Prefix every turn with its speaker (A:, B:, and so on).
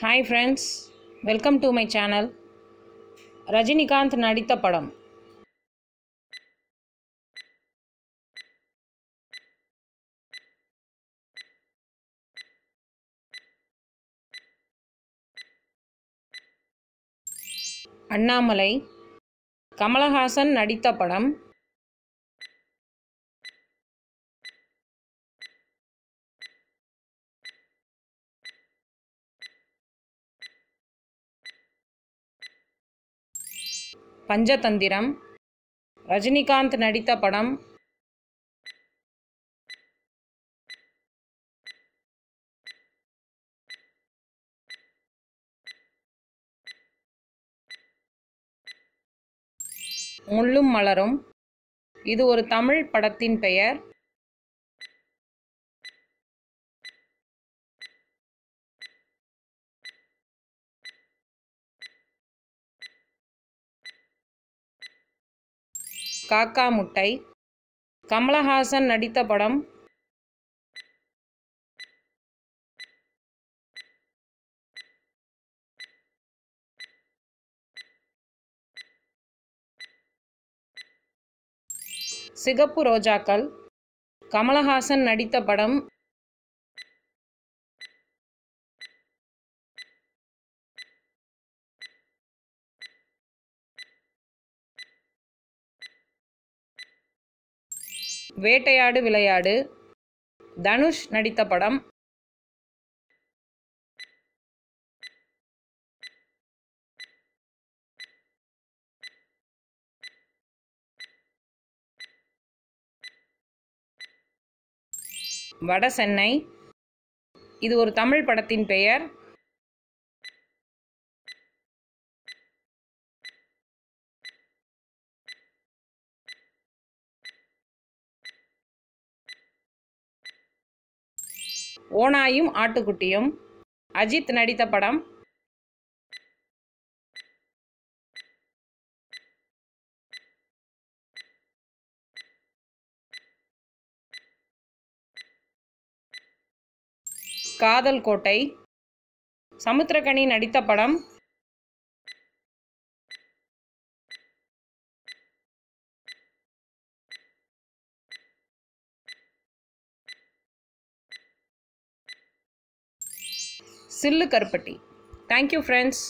A: hi friends welcome to my channel Rajinikanth நடித்த படம் அண்ணாமலை கமலஹாசன் நடித்த படம் பஞ்சதந்திரம் ரஜினிகாந்த் நடித்த படம் முள்ளும் மலரும் இது ஒரு தமிழ் படத்தின் பெயர் காக்கா முட்டை கமலஹாசன் நடித்த படம் சிகப்பு ரோஜாக்கள் கமலஹாசன் நடித்த படம் வேட்டையாடு விளையாடு தனுஷ் நடித்த படம் வட சென்னை இது ஒரு தமிழ் படத்தின் பெயர் ஓனாயும் ஆட்டுக்குட்டியும் அஜித் நடித்த படம் காதல் கோட்டை சமுத்திரகனி நடித்த படம் சில்லு கருப்பட்டி தேங்க்யூ ஃப்ரெண்ட்ஸ்